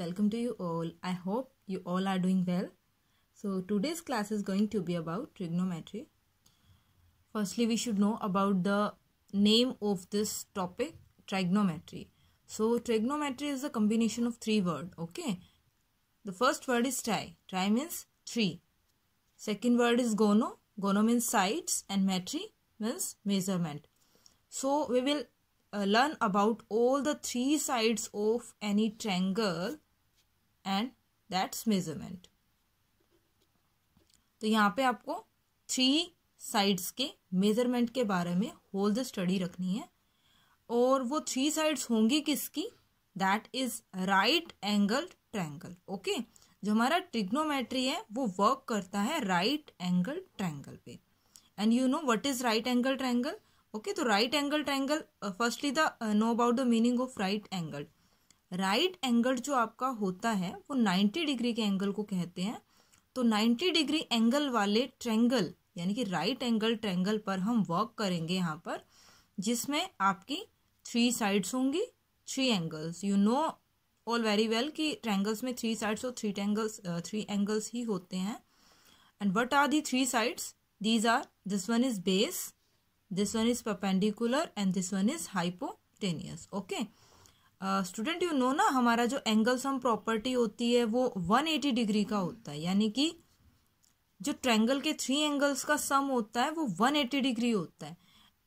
welcome to you all i hope you all are doing well so today's class is going to be about trigonometry firstly we should know about the name of this topic trigonometry so trigonometry is a combination of three words okay the first word is tri tri means three. Second word is gono gono means sides and metry means measurement so we will uh, learn about all the three sides of any triangle and that's measurement तो यहाँ पे आपको three sides के measurement के बारे में whole the study रखनी है और वो थ्री साइड्स होंगी किसकी that is right angle triangle okay जो हमारा ट्रिग्नोमेट्री है वो वर्क करता है राइट एंगल ट्रैंगल पे and you know what is right angle triangle okay तो right angle triangle firstly the know about the meaning of right angle right angle जो आपका होता है वो 90 डिग्री के एंगल को कहते हैं तो 90 डिग्री एंगल वाले ट्रेंगल यानी कि राइट एंगल ट्रेंगल पर हम वर्क करेंगे यहाँ पर जिसमें आपकी थ्री साइड्स होंगी three angles you know all very well कि ट्रेंगल्स में थ्री साइड्स और थ्री ट्रैंगल्स थ्री एंगल्स ही होते हैं and what are the three sides these are this one is base this one is perpendicular and this one is hypotenuse okay student you know ना हमारा जो angle sum property होती है वो 180 degree का होता है यानी कि जो ट्रैंगल के थ्री एंगल्स का सम होता है वो 180 डिग्री होता है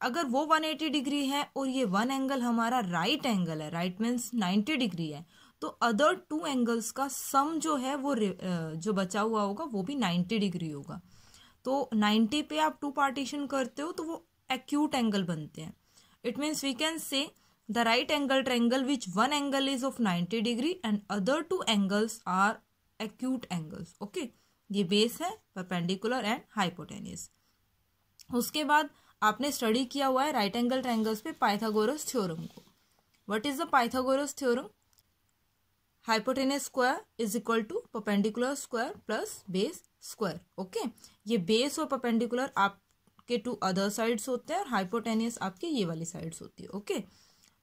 अगर वो 180 डिग्री है और ये वन एंगल हमारा राइट right एंगल है राइट मीन्स 90 डिग्री है तो अदर टू एंगल्स का सम जो है वो जो बचा हुआ होगा वो भी 90 डिग्री होगा तो 90 पे आप टू पार्टीशन करते हो तो वो एक्यूट एंगल बनते हैं it means we can say The right angle triangle which one angle is of 90 degree and other two angles are acute angles. Okay. ये बेस है परपेंडिकुलर एंड हाइपोटेनिस उसके बाद आपने स्टडी किया हुआ है राइट एंगल ट्रायंगल्स पे Pythagoras theorem को what is the Pythagoras theorem hypotenuse square is equal to perpendicular square plus base square okay ये बेस और परपेंडिकुलर आपके टू अदर साइड्स होते हैं और हाइपोटेनियस आपके ये वाली साइड्स होती है ओके okay?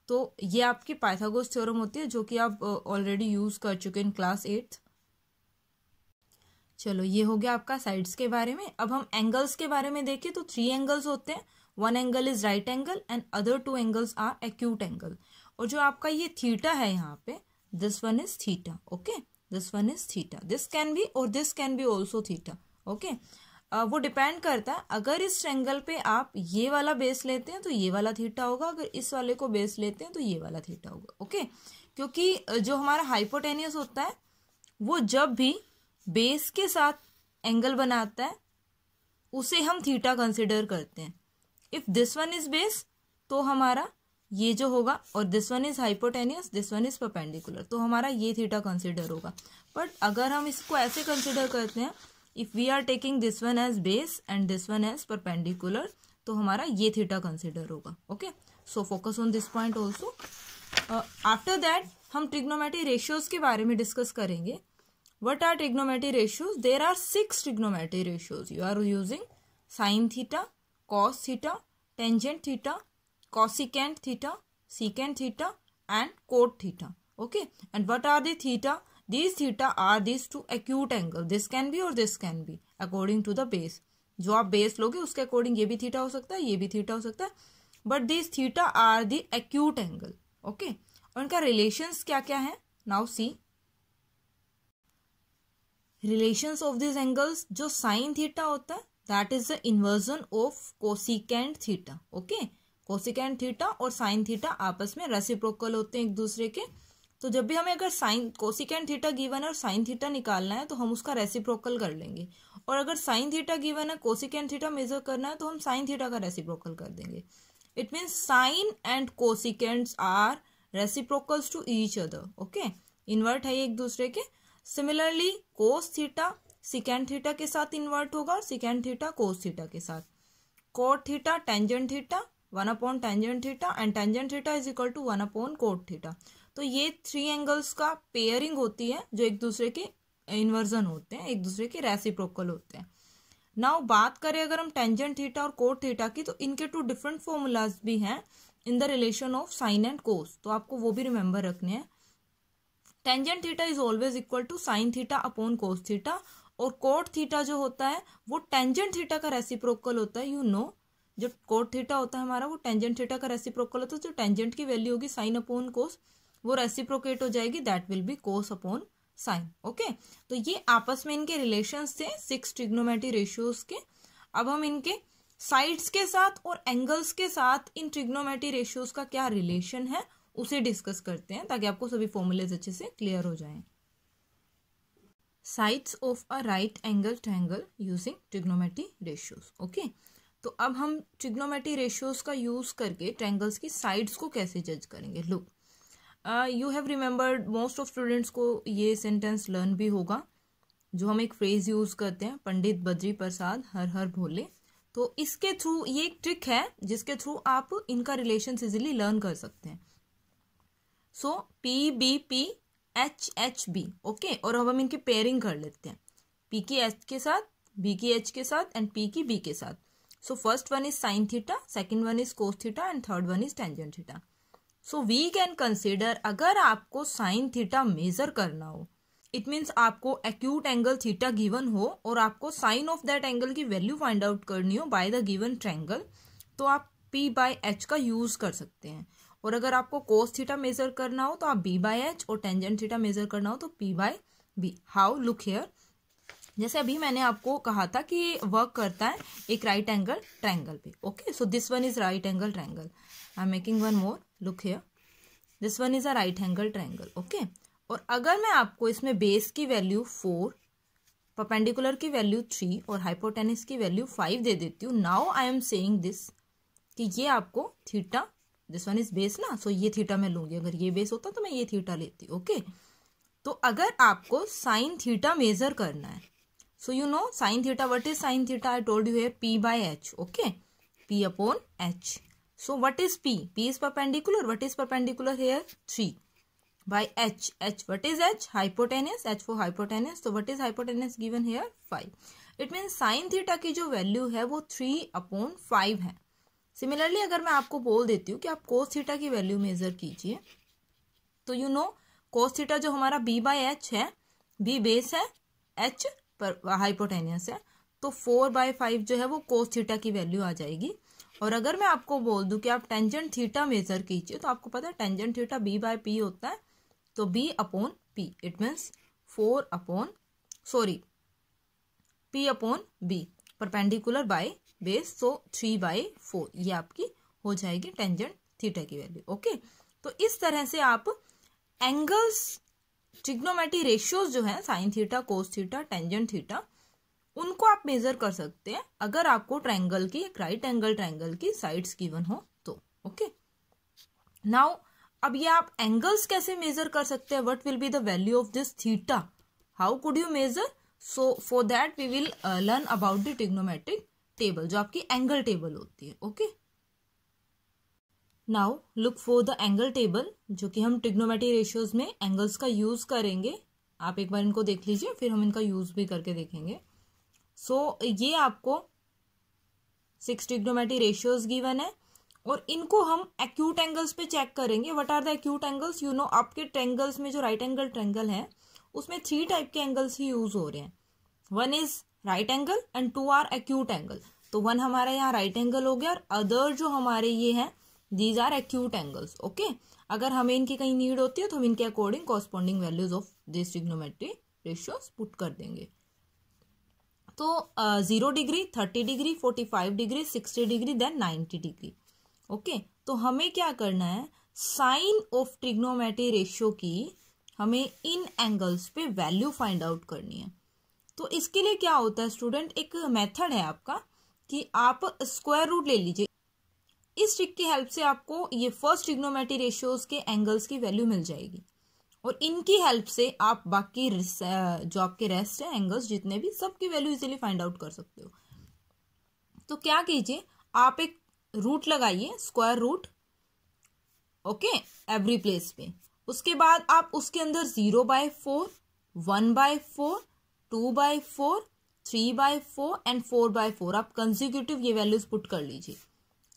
तो ये आपकी पाइथागोरस थ्योरम होती है जो कि आप ऑलरेडी यूज कर चुके हैं क्लास एट्थ चलो ये हो गया आपका साइड्स के बारे में अब हम एंगल्स के बारे में देखें तो थ्री एंगल्स होते हैं one angle is right angle and other two angles are acute angle और जो आपका ये थीटा है यहाँ पे this one is theta okay this one is theta this can be और this can be also theta okay okay? वो depend करता है अगर इस ट्रेंगल पे आप ये वाला बेस लेते हैं तो ये वाला थीटा होगा अगर इस वाले को बेस लेते हैं तो ये वाला थीटा होगा ओके क्योंकि जो हमारा हाइपोटेनियस होता है वो जब भी बेस के साथ एंगल बनाता है उसे हम थीटा कंसिडर करते हैं if this one is base तो हमारा ये जो होगा और this one is hypotenuse this one is perpendicular तो हमारा ये थीटा कंसिडर होगा बट अगर हम इसको ऐसे कंसिडर करते हैं if we are taking this one as base and this one as perpendicular तो हमारा ये थीटा कंसिडर होगा okay so focus on this point also after that हम ट्रिग्नोमेटी रेशियोज के बारे में डिस्कस करेंगे what are trigonometry ratios there are six trigonometry ratios you are using sine theta cos theta tangent theta cosecant theta secant theta and cot theta okay and what are दीटा These theta are these two acute angle. This can be और this can be according to the base. जो आप base लोगे उसके according ये भी theta हो सकता है ये भी थीटा हो सकता है but this theta are the acute angle okay और इनका रिलेशंस क्या क्या है now see relations of this angles जो साइन थीटा होता है that is the inversion of cosecant theta okay cosecant theta और साइन थीटा आपस में रेसिप्रोकल होते हैं एक दूसरे के तो जब भी हमें अगर साइन कोसिकेंड थीटा गिवन है और साइन थीटा निकालना है तो हम उसका रेसिप्रोकल कर लेंगे और अगर साइन थीटा गिवन है कोसिकेंड थीटा मेजर करना है तो हम साइन थीटा का रेसिप्रोकल कर देंगे it means sine and cosecants are reciprocals to each other okay invert है एक दूसरे के similarly cos theta secant theta के साथ इन्वर्ट होगा और सिकेंड थीटा कोस थीटा के साथ cot theta tangent theta one upon tangent theta and tangent theta is equal to one upon cot theta तो ये थ्री एंगल्स का पेयरिंग होती है जो एक दूसरे के इन्वर्जन होते हैं एक दूसरे के रेसिप्रोकल होते हैं नाउ बात करें अगर हम टेंजेंट थीटा और कोट थीटा की तो इनके टू डिफरेंट फॉर्मूलाज भी हैं in the relation of sine and cos तो आपको वो भी रिमेंबर रखने हैं tangent theta is always equal to sine theta upon cos theta और कोट थीटा जो होता है वो टेंजेंट थीटा का रेसिप्रोकल होता है यू you नो know, जो कोट थीटा होता है हमारा वो टेंजेंट थीटा का रेसिप्रोकल होता है तो जो टेंजेंट की वैल्यू होगी साइन अपॉन कोस वो रेसिप्रोकेट हो जाएगी that will be cos upon sine okay तो ये आपस में इनके रिलेशंस थे सिक्स ट्रिग्नोमेट्री रेशियोज के अब हम इनके साइड्स के साथ और एंगल्स के साथ इन ट्रिग्नोमेट्री रेशियोज का क्या रिलेशन है उसे डिस्कस करते हैं ताकि आपको सभी फॉर्मूलेज अच्छे से क्लियर हो जाएं sides of a right angle triangle using trigonometry ratios okay तो अब हम ट्रिग्नोमेट्री रेशियोज का यूज करके ट्रैंगल्स की साइड्स को कैसे जज करेंगे look you have remembered most of students को ये सेंटेंस लर्न भी होगा जो हम एक फ्रेज यूज़ करते हैं पंडित बद्री प्रसाद हर हर भोले तो इसके थ्रू ये एक ट्रिक है जिसके थ्रू आप इनका रिलेशन इजिली लर्न कर सकते हैं so P B P H H B okay और अब हम इनकी पेयरिंग कर लेते हैं पी की एच के साथ बी की एच के साथ एंड पी की बी के साथ so first one is sine theta second one is cos theta and third one is tangent theta so we can consider अगर आपको साइन थीटा मेजर करना हो इट मीन्स आपको एक्यूट एंगल थीटा गिवन हो और आपको साइन ऑफ दैट एंगल की value find out करनी हो बाय द गिवन ट्रैंगल तो आप पी बाय एच का यूज़ कर सकते हैं और अगर आपको कोस थीटा मेजर करना हो तो आप बी बाय एच और टेंजेंट थीटा मेजर करना हो तो P by B how look here जैसे अभी मैंने आपको कहा था कि वर्क करता है एक राइट एंगल ट्रैंगल पे okay so this one is right angle triangle I am making one more look here this one is a right angle triangle okay और अगर मैं आपको इसमें बेस की वैल्यू फोर परपेंडिकुलर की वैल्यू थ्री और hypotenuse की वैल्यू फाइव दे देती हूँ now I am saying this कि ये आपको theta this one is base ना सो so ये थीटा मैं लूंगी अगर ये बेस होता तो मैं ये थीटा लेती ओके okay? तो अगर आपको साइन थीटा मेजर करना है so you know sine theta what is sine theta I told you है P by H okay P upon H So what is P P is perpendicular. What is perpendicular here? 3 by H. H What is H? Hypotenuse. H for hypotenuse. So what is hypotenuse given here? 5. It mean sine theta की जो value है वो three upon five है similarly अगर मैं आपको बोल देती हूँ कि आप कोस थीटा की वैल्यू मेजर कीजिए तो यू नो कोस थीटा जो हमारा बी बाय एच है बी बेस है एच पर हाइपोटेनियस है तो फोर बाय फाइव जो है वो कोस थीटा की वैल्यू आ जाएगी और अगर मैं आपको बोल दूं कि आप टेंजेंट थीटा मेजर कीजिए तो आपको पता है tangent theta B by P होता है तो B upon P it means four upon sorry P upon B perpendicular by base so three by four ये आपकी हो जाएगी टेंजेंट थीटा की वैल्यू ओके तो इस तरह से आप एंगल्स ट्रिग्नोमेट्री रेशियोज जो है sine theta cos theta tangent theta उनको आप मेजर कर सकते हैं अगर आपको ट्रायंगल की एक राइट एंगल ट्रायंगल की साइड्स गिवन हो तो ओके नाउ अब ये आप एंगल्स कैसे मेजर कर सकते हैं what will be the value of this theta how could you measure so for that we will learn about the trigonometric table जो आपकी एंगल टेबल होती है okay now look for the angle table जो कि हम trigonometry ratios में angles का use करेंगे आप एक बार इनको देख लीजिए फिर हम इनका यूज भी करके देखेंगे सो so, ये आपको सिक्स डिग्नोमेटी रेशियोज गिवन है और इनको हम एक्यूट एंगल्स पे चेक करेंगे what are the acute angles you know आपके ट्रेंगल्स में जो राइट एंगल ट्रेंगल है उसमें थ्री टाइप के एंगल्स ही यूज हो रहे हैं one is right angle and two are acute angle तो वन हमारा यहाँ राइट एंगल हो गया और अदर जो हमारे ये हैं these are acute angles okay अगर हमें इनकी कहीं नीड होती है तो हम इनके according corresponding values of this trigonometry ratios put कर देंगे तो zero degree thirty degree forty five degree sixty degree then ninety degree okay तो हमें क्या करना है साइन ऑफ ट्रिग्नोमेट्री रेशियो की हमें इन एंगल्स पे वैल्यू फाइंड आउट करनी है तो इसके लिए क्या होता है स्टूडेंट एक मेथड है आपका कि आप स्क्वायर रूट ले लीजिए इस ट्रिक की हेल्प से आपको ये फर्स्ट ट्रिग्नोमेट्री रेशियोज के एंगल्स की वैल्यू मिल जाएगी और इनकी हेल्प से आप बाकी जो आपके रेस्ट है एंगल्स जितने भी सबकी वैल्यू इजीली फाइंड आउट कर सकते हो तो क्या कीजिए आप एक रूट लगाइए square root okay every place पे उसके बाद आप उसके अंदर zero by four one by four two by four three by four and four by four आप कंजिक्यूटिव ये वैल्यूज पुट कर लीजिए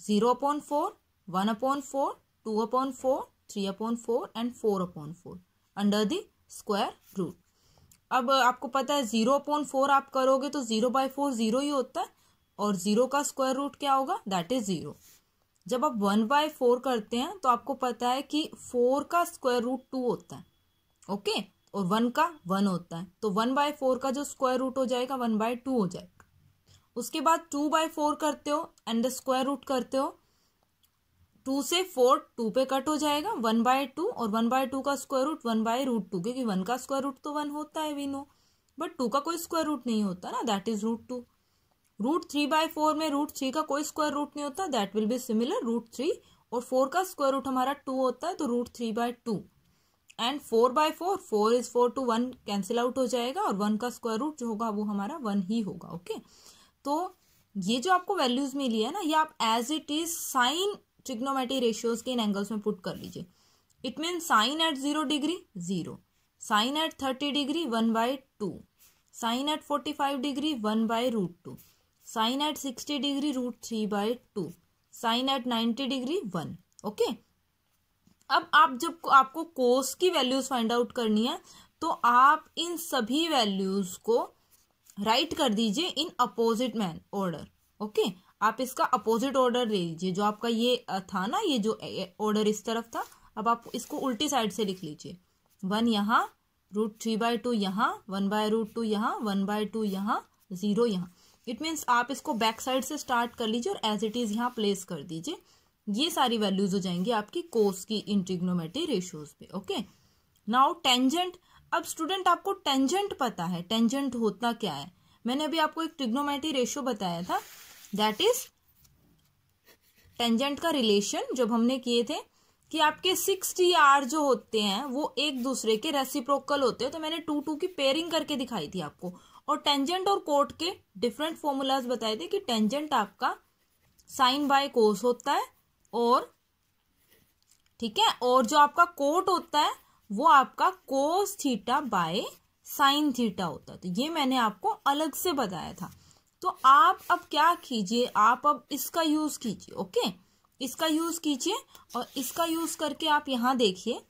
zero upon four one upon four two upon four three upon four and four upon four under the square root अब uh, आपको पता है zero upon four आप करोगे तो जीरो बाय फोर जीरो ही होता है और जीरो का स्क्वायर रूट क्या होगा दैट इज जीरो जब आप वन बाय फोर करते हैं तो आपको पता है कि फोर का स्क्वायर रूट टू होता है ओके okay? और वन का वन होता है तो वन बाय फोर का जो स्क्वायर रूट हो जाएगा वन बाय टू हो जाएगा उसके बाद टू बाय फोर करते हो एंड स्क्वायर रूट करते हो टू से फोर टू पे कट हो जाएगा वन बाय टू और वन बाय टू का square root one by root two क्योंकि वन का स्क्वायर रूट तो वन होता है वी नो बट टू का कोई स्क्वायर रूट नहीं होता ना that is root two root three by four में रूट थ्री का कोई स्क्वायर रूट नहीं होता that will be similar root three और फोर का स्क्वायर रूट हमारा टू होता है तो root three by two and four by four four is four two one cancel out हो जाएगा और वन का स्क्वायर रूट जो होगा वो हमारा वन ही होगा ओके okay? तो ये जो आपको वैल्यूज मिली है ना ये आप as it is sine trigonometry ratios के इन एंगल्स में पुट कर लीजिए it mean sine at zero degree zero sine at thirty degree one by two sine at forty five degree one by root two sine at sixty degree root three by two sine at ninety degree one okay अब आप जब आपको कोस की values find out करनी है तो आप इन सभी वैल्यूज को राइट कर दीजिए इन अपोजिट मैन ऑर्डर ओके आप इसका अपोजिट ऑर्डर ले लीजिए जो आपका ये था ना ये जो ऑर्डर इस तरफ था अब आप इसको उल्टी साइड से लिख लीजिए वन यहाँ रूट थ्री बाय टू यहाँ वन बाय रूट टू यहाँ वन बाय टू यहाँ जीरो यहाँ इट मीन्स आप इसको बैक साइड से स्टार्ट कर लीजिए और एज इट इज़ यहाँ प्लेस कर दीजिए ये सारी वैल्यूज हो जाएंगी आपकी कोर्स की इंट्रिग्नोमेट्री रेशियोज पे ओके नाउ टेंजेंट अब स्टूडेंट आपको टेंजेंट पता है टेंजेंट होता क्या है मैंने अभी आपको एक ट्रिग्नोमेट्री रेशियो बताया था दैट इज टेंजेंट का रिलेशन जब हमने किए थे कि आपके सिक्स टी आर जो होते हैं वो एक दूसरे के रेसिप्रोकल होते हैं तो मैंने टू टू की पेयरिंग करके दिखाई थी आपको और टेंजेंट और कोट के डिफरेंट फॉर्मूलाज बताए थे कि टेंजेंट आपका साइन बाय कोस होता है और ठीक है और जो आपका कोट होता है वो आपका cos theta by sine theta होता है तो ये मैंने आपको अलग से बताया था तो आप अब क्या कीजिए आप अब इसका यूज कीजिए ओके इसका यूज कीजिए और इसका यूज करके आप यहां देखिए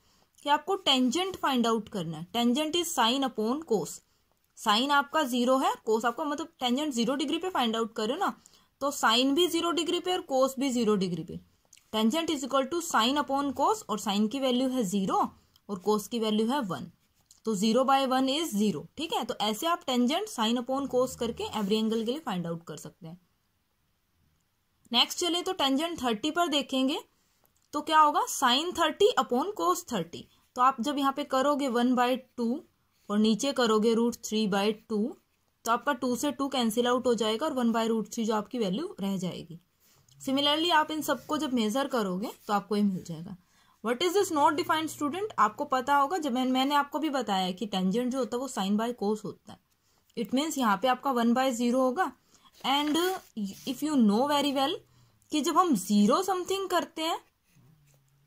कि आपको टेंजेंट फाइंड आउट करना है tangent is sine upon cos sine आपका जीरो है कोस आपका मतलब टेंजेंट जीरो डिग्री पे फाइंड आउट करो ना तो साइन भी जीरो डिग्री पे और कोस भी जीरो डिग्री पे tangent is equal to sine upon cos और साइन की वैल्यू है जीरो और कोस की वैल्यू है वन तो zero by one is zero ठीक है तो ऐसे आप टेंजेंट साइन अपॉन कोस करके एवरी एंगल के लिए फाइंड आउट कर सकते हैं नेक्स्ट चले तो टेंजेंट थर्टी पर देखेंगे तो क्या होगा sine thirty upon cos thirty तो आप जब यहाँ पे करोगे वन बाय टू और नीचे करोगे रूट थ्री बाय टू तो आपका टू से टू कैंसिल आउट हो जाएगा और वन बाय रूट थ्री जो आपकी वैल्यू रह जाएगी सिमिलरली आप इन सबको जब मेजर करोगे तो आपको ये मिल जाएगा what is this not defined student आपको पता होगा जब मैं, मैंने आपको भी बताया कि टेंजेंट जो होता है वो साइन बाय कोस होता है इट मीन्स यहाँ पे आपका वन बाय जीरो होगा and if you know very well कि जब हम जीरो समथिंग करते हैं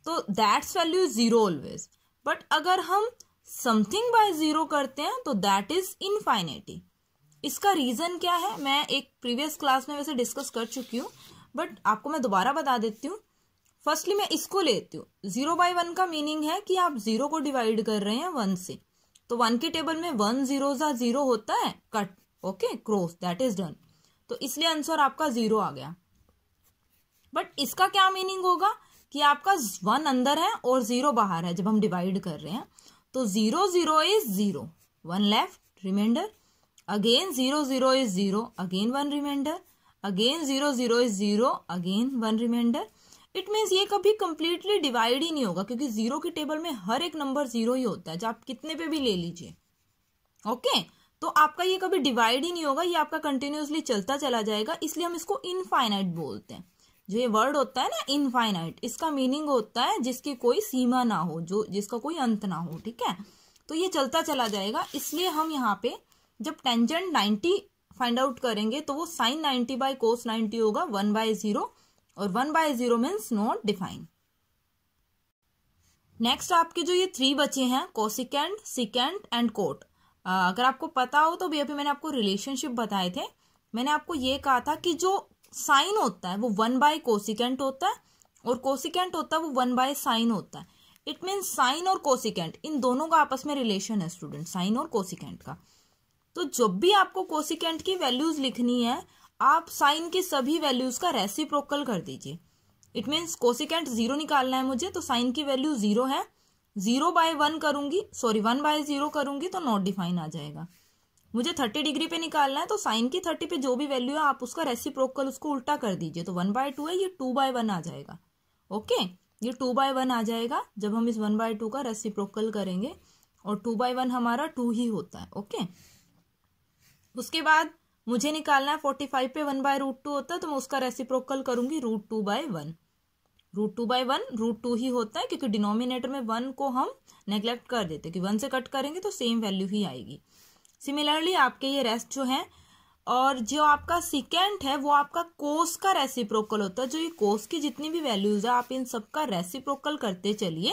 तो that's value is zero always but अगर हम समथिंग बाय जीरो करते हैं तो दैट इज इनफाइनेटी इसका रीजन क्या है मैं एक प्रीवियस क्लास में वैसे डिस्कस कर चुकी हूँ बट आपको मैं दोबारा बता देती हूँ फर्स्टली मैं इसको लेती हूँ जीरो बाई वन का मीनिंग है कि आप जीरो को डिवाइड कर रहे हैं वन से तो वन के टेबल में वन जीरो जा जीरो होता है cut okay cross that is done तो इसलिए आंसर आपका जीरो आ गया बट इसका क्या मीनिंग होगा कि आपका वन अंदर है और जीरो बाहर है जब हम डिवाइड कर रहे हैं तो zero zero is zero one left remainder again zero zero is zero again one remainder again zero zero is zero again one remainder it means ये कभी कम्प्लीटली डिवाइड ही नहीं होगा क्योंकि जीरो के टेबल में हर एक नंबर जीरो ही होता है जो आप कितने पे भी ले लीजिए ओके okay? तो आपका ये कभी डिवाइड ही नहीं होगा ये आपका कंटिन्यूसली चलता चला जाएगा इसलिए हम इसको इनफाइनाइट बोलते हैं जो ये वर्ड होता है ना इनफाइनाइट इसका मीनिंग होता है जिसकी कोई सीमा ना हो जो जिसका कोई अंत ना हो ठीक है तो ये चलता चला जाएगा इसलिए हम यहाँ पे जब टेंजेंट 90 फाइंड आउट करेंगे तो वो साइन 90 बाय कोस 90 होगा वन बाय जीरो और one by zero means not define next आपके जो ये थ्री बचे हैं कोसिकेंड सिकेंड एंड कोट अगर आपको पता हो तो भी अभी मैंने आपको रिलेशनशिप बताए थे मैंने आपको ये कहा था कि जो साइन होता है वो वन बाय कोसिकेंट होता है और कोसिकेंट होता है वो वन बाय साइन होता है इट मीन्स साइन और कोसिकेंट इन दोनों का आपस में रिलेशन है स्टूडेंट साइन और कोसिकेंट का तो जब भी आपको कोसिकेंट की वैल्यूज लिखनी है आप साइन के सभी वैल्यूज का रेसिप्रोकल कर दीजिए इट मीन्स कोसिकेंट जीरो निकालना है मुझे तो साइन की वैल्यू जीरो है जीरो बाय वन करूंगी सॉरी वन बाय जीरो करूंगी तो नॉट डिफाइन आ जाएगा मुझे थर्टी डिग्री पे निकालना है तो साइन की थर्टी पे जो भी वैल्यू है आप उसका रेसिप्रोकल उसको उल्टा कर दीजिए तो वन बाय टू है ये टू बाय वन आ जाएगा ओके ये टू बाय वन आ जाएगा जब हम इस वन बाय टू का रेसिप्रोकल करेंगे और टू बाय वन हमारा टू ही होता है ओके उसके बाद मुझे निकालना है फोर्टी फाइव पे वन बाय रूट टू होता है तो मैं उसका रेसिप्रोकल करूंगी root two by one root two by one root two ही होता है क्योंकि डिनोमिनेटर में वन को हम नेग्लेक्ट कर देते हैं कि वन से कट करेंगे तो सेम वैल्यू ही आएगी सिमिलरली आपके ये रेस्ट जो है और जो आपका सिकेंट है वो आपका कोस का रेसिप्रोकल होता है जो ये कोस की जितनी भी वैल्यूज है आप इन सबका रेसिप्रोकल करते चलिए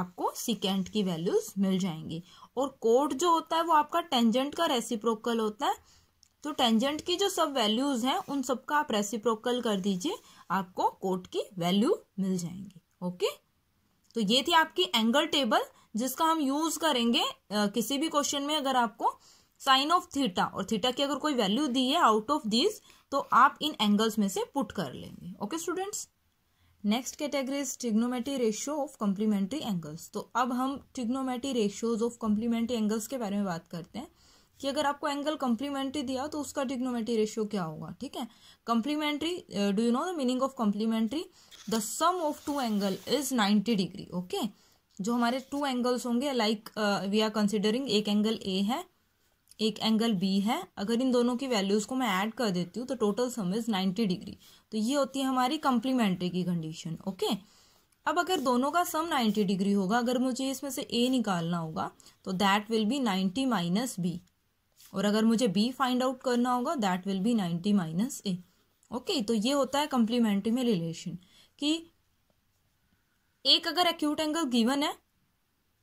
आपको सिकेंट की वैल्यूज मिल जाएंगी और कोट जो होता है वो आपका टेंजेंट का रेसिप्रोकल होता है तो टेंजेंट की जो सब वैल्यूज हैं उन सबका आप रेसिप्रोकल कर दीजिए आपको कोट की वैल्यू मिल जाएंगी ओके तो ये थी आपकी एंगल टेबल जिसका हम यूज करेंगे आ, किसी भी क्वेश्चन में अगर आपको साइन ऑफ थीटा और थीटा की अगर कोई वैल्यू दी है आउट ऑफ दीज तो आप इन एंगल्स में से पुट कर लेंगे okay students next category is trigonometry ratio of complementary angles तो अब हम trigonometry ratios of complementary angles के बारे में बात करते हैं कि अगर आपको एंगल कम्प्लीमेंट्री दिया तो उसका डिग्नोमेट्री रेशियो क्या होगा ठीक है complementary do you know the meaning of complementary the sum of two angle is ninety degree okay जो हमारे टू एंगल्स होंगे लाइक वी आर कंसिडरिंग एक एंगल ए है एक एंगल बी है अगर इन दोनों की वैल्यूज को मैं ऐड कर देती हूँ तो total sum is ninety degree तो ये होती है हमारी कम्प्लीमेंट्री की कंडीशन ओके अब अगर दोनों का सम नाइन्टी डिग्री होगा अगर मुझे इसमें से ए निकालना होगा तो that will be ninety minus B और अगर मुझे बी फाइंड आउट करना होगा that will be ninety minus A okay तो ये होता है कम्प्लीमेंट्री में रिलेशन कि एक अगर एक्यूट एंगल गिवन है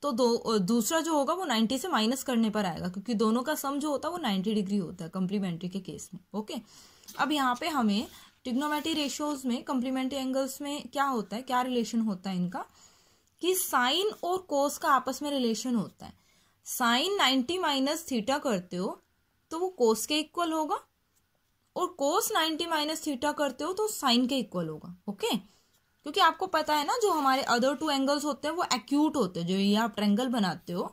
तो दो दूसरा जो होगा वो नाइन्टी से माइनस करने पर आएगा क्योंकि दोनों का सम जो होता है वो नाइन्टी डिग्री होता है कम्प्लीमेंट्री के केस में ओके अब यहाँ पे हमें टिग्नोमेट्री रेशियोज में कम्प्लीमेंट्री एंगल्स में क्या होता है क्या रिलेशन होता है इनका कि साइन और कोस का आपस में रिलेशन होता है साइन 90 माइनस थीटा करते हो तो वो कोस के इक्वल होगा और कोस 90 माइनस थीटा करते हो तो साइन के इक्वल होगा ओके क्योंकि आपको पता है ना जो हमारे अदर टू एंगल्स होते हैं वो एक्यूट होते हैं जो ये आप ट्रेंगल बनाते हो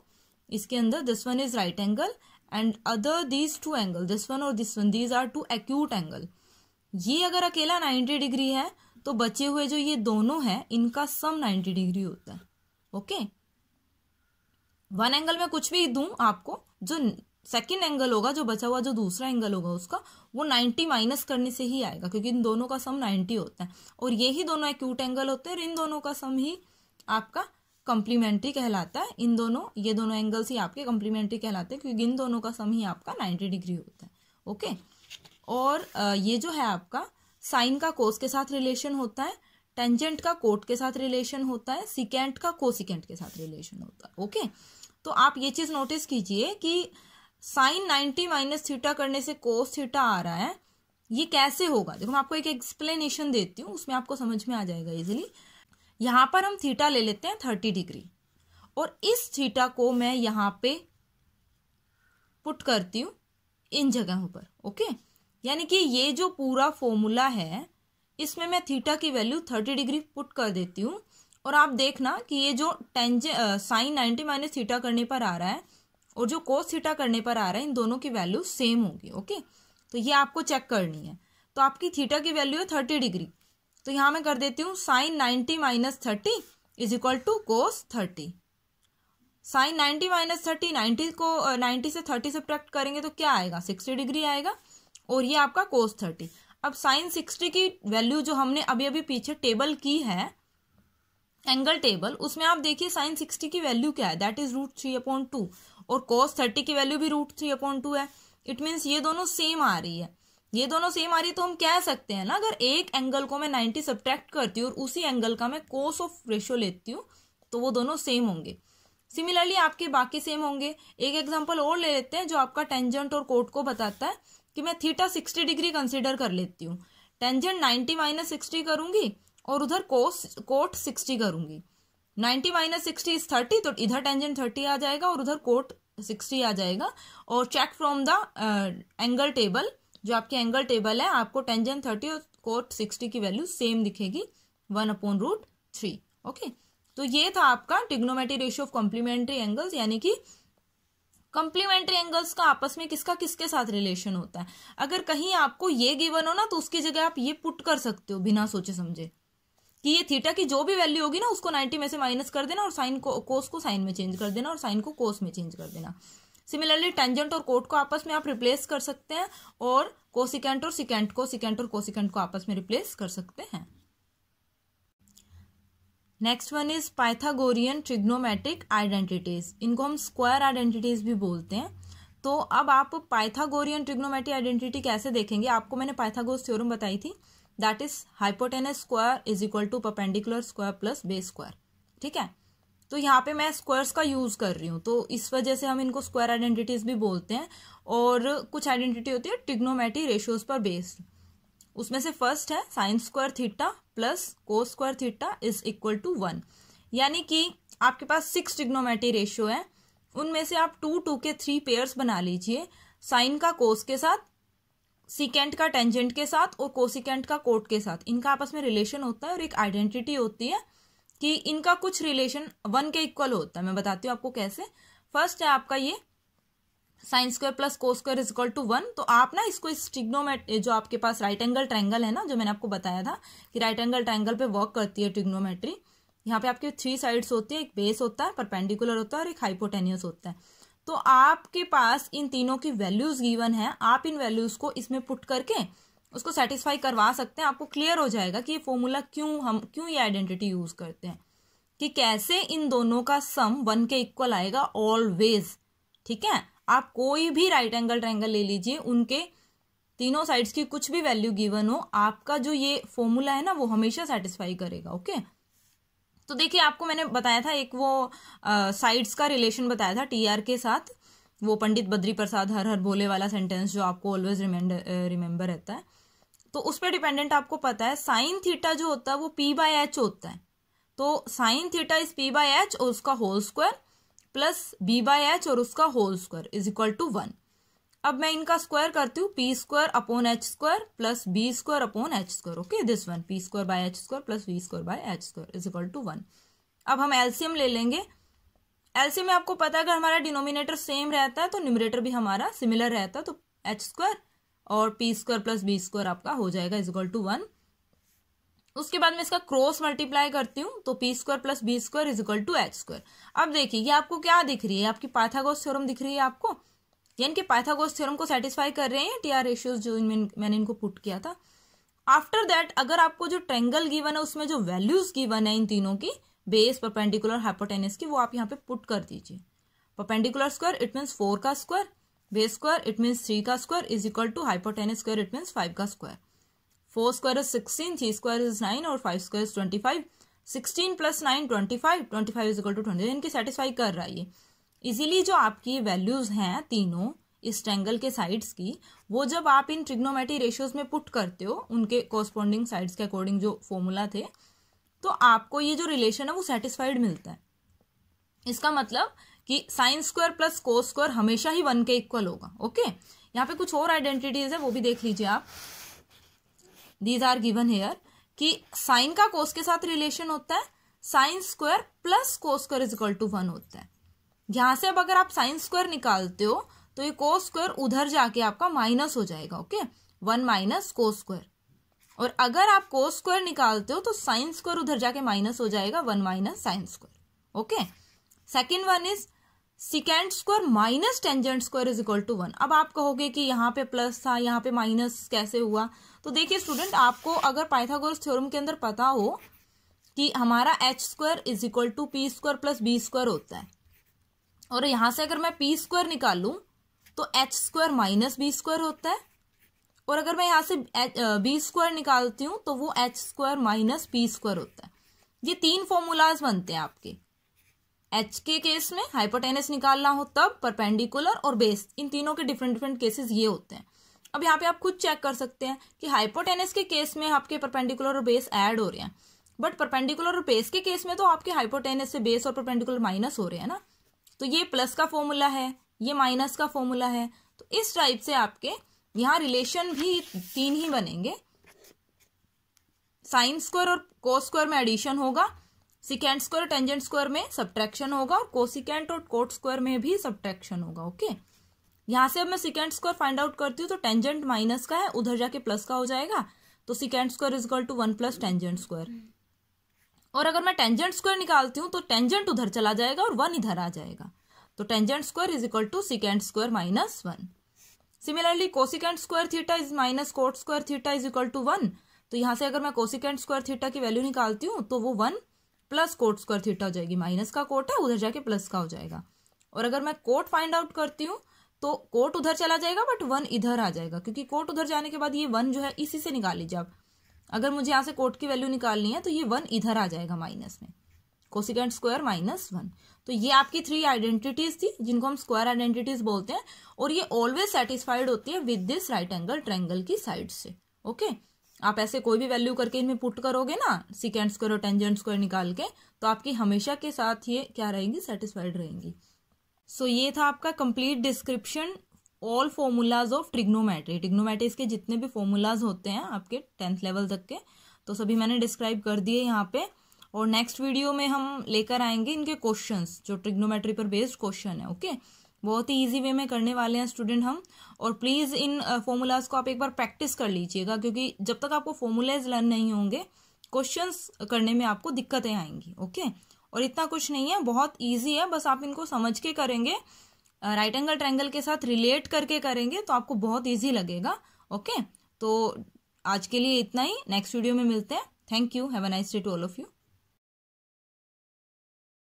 इसके अंदर this one is right angle and other these two angle this one और this one these are two acute angle ये अगर अकेला 90 डिग्री है तो बचे हुए जो ये दोनों हैं इनका सम 90 डिग्री होता है ओके okay? वन एंगल में कुछ भी दूं आपको जो सेकेंड एंगल होगा जो बचा हुआ जो दूसरा एंगल होगा उसका वो 90 माइनस करने से ही आएगा क्योंकि इन दोनों का सम 90 होता है और ये ही दोनों एक्यूट एंगल होते हैं और इन दोनों का सम ही आपका कम्प्लीमेंट्री कहलाता है इन दोनों ये दोनों एंगल्स ही आपके कम्प्लीमेंट्री कहलाते हैं क्योंकि इन दोनों का सम ही आपका नाइन्टी डिग्री होता है ओके और ये जो है आपका साइन का कोस के साथ रिलेशन होता है टेंजेंट का कोट के साथ रिलेशन होता है सिकेंट का कोसिकेंट के साथ रिलेशन होता है ओके तो आप ये चीज़ नोटिस कीजिए कि साइन 90 माइनस थीटा करने से कोस थीटा आ रहा है ये कैसे होगा देखो मैं आपको एक एक्सप्लेनेशन देती हूँ उसमें आपको समझ में आ जाएगा इजिली यहाँ पर हम थीटा ले लेते हैं थर्टी डिग्री और इस थीटा को मैं यहाँ पे पुट करती हूँ इन जगहों पर ओके यानी कि ये जो पूरा फॉर्मूला है इसमें मैं थीटा की वैल्यू थर्टी डिग्री पुट कर देती हूँ और आप देखना कि ये जो tangent sine ninety minus theta करने पर आ रहा है और जो कोस थीटा करने पर आ रहा है इन दोनों की वैल्यू सेम होगी ओके तो ये आपको चेक करनी है तो आपकी थीटा की वैल्यू है थर्टी डिग्री तो यहाँ मैं कर देती हूँ sine ninety minus thirty is equal to cos thirty sine ninety minus thirty ninety को नाइन्टी से थर्टी से प्रैक्ट करेंगे तो क्या आएगा सिक्सटी डिग्री आएगा और ये आपका कोस थर्टी अब साइन सिक्सटी की वैल्यू जो हमने अभी अभी पीछे टेबल की है एंगल टेबल उसमें आप देखिए साइन सिक्सटी की वैल्यू क्या है that is root three upon two और कॉस थर्टी की वैल्यू भी रूट थ्री अपॉइंट टू है इट मीन्स ये दोनों सेम आ रही है ये दोनों सेम आ रही है तो हम कह सकते हैं ना अगर एक एंगल को मैं नाइन्टी सब्ट्रैक्ट करती हूँ और उसी एंगल का मैं कोस ऑफ रेशियो लेती हूँ तो वो दोनों सेम होंगे सिमिलरली आपके बाकी सेम होंगे एक एग्जाम्पल और ले लेते हैं जो आपका टेंजेंट और कोट को बताता है कि मैं थीटा सिक्सटी डिग्री कंसिडर कर लेती हूँ टेंजेंट नाइन्टी माइनस सिक्सटी करूंगी और उधर कोस कोट सिक्सटी करूंगी ninety minus sixty is thirty तो इधर टेंजेंट थर्टी आ जाएगा और उधर कोट सिक्सटी आ जाएगा और check from the angle table जो आपकी एंगल टेबल है आपको टेंजेंट थर्टी और कोट सिक्सटी की वैल्यू सेम दिखेगी one upon root three okay तो ये था आपका trigonometric ratio of complementary angles यानी कि कॉम्प्लीमेंट्री एंगल्स का आपस में किसका किसके साथ रिलेशन होता है अगर कहीं आपको ये गिवन हो ना तो उसकी जगह आप ये पुट कर सकते हो बिना सोचे समझे कि ये थीटा की जो भी वैल्यू होगी ना उसको नाइन्टी में से माइनस कर देना और साइन को कोस को साइन में चेंज कर देना और साइन को कोस में चेंज कर देना सिमिलरली टेंजेंट और कोट को आपस में आप रिप्लेस कर सकते हैं और कोसिकेंट और सिकेंट को सिकेंट और कोसिकेंट को आपस में रिप्लेस कर सकते हैं next one is Pythagorean trigonometric identities इनको हम स्क्वायर आइडेंटिटीज भी बोलते हैं तो अब आप पाइथागोरियन ट्रिग्नोमेट्रिक आइडेंटिटी कैसे देखेंगे आपको मैंने पाइथागोस थ्योरम बताई थी that is hypotenuse square is equal to perpendicular square plus base square ठीक है तो यहाँ पे मैं स्क्वायर्स का यूज़ कर रही हूँ तो इस वजह से हम इनको स्क्वायर आइडेंटिटीज़ भी बोलते हैं और कुछ आइडेंटिटी होती है टिग्नोमेटी रेशियोज पर बेस्ड उसमें से फर्स्ट है sine square theta plus cos square theta is equal to one यानी कि आपके पास सिक्स टिग्नोमेटी रेशियो है उनमें से आप टू टू के थ्री पेयर्स बना लीजिए साइन का कोस के साथ सिकेंट का टेंजेंट के साथ और कोसिकेंट का कोट के साथ इनका आपस में रिलेशन होता है और एक आइडेंटिटी होती है कि इनका कुछ रिलेशन वन के इक्वल होता है मैं बताती हूँ आपको कैसे फर्स्ट है आपका ये sines square plus cos square is equal to one तो आप ना इसको इस टिग्नोमेट जो आपके पास राइट एंगल ट्रैंगल है ना जो मैंने आपको बताया था कि राइट एंगल ट्रैंगल पे वर्क करती है टिग्नोमेट्री यहाँ पे आपके थ्री साइड्स होती है एक बेस होता है परपेंडिकुलर होता है और एक हाइपोटेनियस होता है तो आपके पास इन तीनों की वैल्यूज गिवन है आप इन वैल्यूज को इसमें पुट करके उसको सेटिस्फाई करवा सकते हैं आपको क्लियर हो जाएगा कि ये फॉर्मूला क्यों हम क्यों ये आइडेंटिटी यूज करते हैं कि कैसे इन दोनों का सम वन के इक्वल आएगा ऑलवेज ठीक है आप कोई भी राइट एंगल ट्रैंगल ले लीजिए उनके तीनों साइड्स की कुछ भी वैल्यू गिवन हो आपका जो ये फॉर्मूला है ना वो हमेशा सेटिस्फाई करेगा ओके okay? तो देखिए आपको मैंने बताया था एक वो साइड्स का रिलेशन बताया था टीआर के साथ वो पंडित बद्री प्रसाद हर हर भोले वाला सेंटेंस जो आपको ऑलवेज रिमेंबर रहता है तो उस पर डिपेंडेंट आपको पता है साइन थीटा जो होता है वो पी बाय एच होता है तो sine theta is P by H और उसका whole square plus B by H और उसका whole square is equal to one अब मैं इनका स्क्वायर करती हूँ P square upon H square plus B square upon H square okay this one P square by H square plus B square by H square is equal to one अब हम LCM ले लेंगे LCM में आपको पता है अगर हमारा डिनोमिनेटर सेम रहता है तो न्यूमिनेटर भी हमारा सिमिलर रहता है तो एच स्क्वायर और P square plus B square आपका हो जाएगा इज इक्वल टू वन उसके बाद मैं इसका क्रॉस मल्टीप्लाई करती हूँ तो P square plus B square is equal to H square अब देखिए ये आपको क्या दिख रही है आपकी पाथागोस थ्योरम दिख रही है आपको यानी कि पाइथागोरस थ्योरम को सेटिस्फाई कर रहे हैं टी आर रेशियोज जो इन, मैंने इनको पुट किया था आफ्टर दैट अगर आपको जो ट्रेंगल गिवन है उसमें जो वैल्यूज गिवन है इन तीनों की बेस परपेंडिकुलर हाइपोटेनस की वो आप यहाँ पे पुट कर दीजिए perpendicular square it means four का square base square it means three का square is equal to hypotenuse square it means five का square four square is sixteen three square is nine और five square is twenty five sixteen plus nine twenty five twenty five is equal to twenty इनकी satisfy कर रहा है easily जो आपकी values हैं तीनों इस ट्रैंगल के साइड्स की वो जब आप इन ट्रिग्नोमेट्री रेशियोज में पुट करते हो उनके कॉरस्पॉन्डिंग साइड्स के अकॉर्डिंग जो फॉर्मूला थे तो आपको ये जो रिलेशन है वो सेटिस्फाइड मिलता है इसका मतलब कि sine square plus cos square हमेशा ही वन के इक्वल होगा ओके यहाँ पे कुछ और आइडेंटिटीज है वो भी देख लीजिए आप दीज आर गिवन हेयर कि साइन का कोस के साथ रिलेशन होता है sine square plus cos square is equal to one होता है यहां से अब अगर आप साइन स्क्वायर निकालते हो तो ये को स्क्वायर उधर जाके आपका माइनस हो जाएगा okay one minus cos square और अगर आप को स्क्वायर निकालते हो तो साइन स्क्वायर उधर जाके माइनस हो जाएगा one minus sine square okay second one is secant square minus tangent square is equal to one अब आप कहोगे कि यहाँ पे प्लस था यहाँ पे माइनस कैसे हुआ तो देखिए स्टूडेंट आपको अगर पाइथागोरस थ्योरम के अंदर पता हो कि हमारा H square is equal to P square plus B square होता है और यहां से अगर मैं पी स्क्वायर निकाल लू तो H square minus B square होता है और अगर मैं यहां से बी eh, स्क्वायर eh, निकालती हूं तो वो H square minus P square होता है ये तीन फॉर्मूलाज बनते हैं आपके एच के केस में हाइपोटेनस निकालना हो तब परपेंडिकुलर और बेस इन तीनों के डिफरेंट डिफरेंट केसेस ये होते हैं अब यहाँ पे आप खुद चेक कर सकते हैं कि हाइपोटेनस के केस में आपके परपेंडिकुलर और बेस ऐड हो रहे हैं बट परपेंडिकुलर और बेस के केस में तो आपके हाइपोटेनस से बेस और परपेंडिकुलर माइनस हो रहे हैं ना तो ये प्लस का फॉर्मूला है ये माइनस का फॉर्मूला है तो इस टाइप से आपके यहाँ रिलेशन भी तीन ही बनेंगे साइन स्क्वायर और को स्क्वायर में एडिशन होगा सिकेंड स्क्वायर टेंजेंट स्क्वायर में सब्ट्रैक्शन होगा और कोसिकेंट और कोट स्क्वायर में भी सब्ट्रैक्शन होगा ओके यहां से अब मैं सिकेंड स्क्वायर फाइंड आउट करती हूँ तो टेंजेंट माइनस का है उधर जाके प्लस का हो जाएगा तो secant square is equal to one plus tangent square और अगर मैं टेंजेंट स्क्वायर निकालती हूँ तो टेंजेंट उधर चला जाएगा और वन इधर आ जाएगा तो tangent square is equal to secant square minus one similarly cosecant square theta is minus cot square theta is equal to one तो यहाँ से अगर मैं कोसिकेंट स्क्वायर थीटा की वैल्यू निकालती हूँ तो वो one plus cot square theta हो जाएगी माइनस का कोट है उधर जाके प्लस का हो जाएगा और अगर मैं कोट फाइंड आउट करती हूँ तो कोट उधर चला जाएगा बट वन इधर आ जाएगा क्योंकि कोट उधर जाने के बाद ये वन जो है इसी से निकाल लीजिए आप अगर मुझे यहाँ से कोट की वैल्यू निकालनी है तो ये वन इधर आ जाएगा माइनस में कोसिकेंट स्क्वायर माइनस वन तो ये आपकी थ्री आइडेंटिटीज थी जिनको हम स्क्वायर आइडेंटिटीज बोलते हैं और ये ऑलवेज सेटिस्फाइड होती है with this right angle triangle की साइड से ओके आप ऐसे कोई भी वैल्यू करके इनमें पुट करोगे ना सिकेंड स्क्वायर और टेंजेंट स्क्वायर निकाल के तो आपकी हमेशा के साथ ये क्या रहेंगी सेटिस्फाइड रहेंगी सो so, ये था आपका complete description all formulas of trigonometry trigonometries के जितने भी फॉर्मूलाज होते हैं आपके टेंथ लेवल तक के तो सभी मैंने डिस्क्राइब कर दिए यहाँ पे और नेक्स्ट वीडियो में हम लेकर आएंगे इनके क्वेश्चंस जो ट्रिग्नोमेट्री पर बेस्ड क्वेश्चन है ओके बहुत ही इजी वे में करने वाले हैं स्टूडेंट हम और प्लीज़ इन फॉर्मूलाज uh, को आप एक बार प्रैक्टिस कर लीजिएगा क्योंकि जब तक आपको फॉर्मूलाज लर्न नहीं होंगे क्वेश्चन करने में आपको दिक्कतें आएंगी ओके और इतना कुछ नहीं है बहुत ईजी है बस आप इनको समझ के करेंगे राइट एंगल ट्रायंगल के साथ रिलेट करके करेंगे तो आपको बहुत ईजी लगेगा ओके तो आज के लिए इतना ही नेक्स्ट वीडियो में मिलते हैं thank you have a nice day to all of you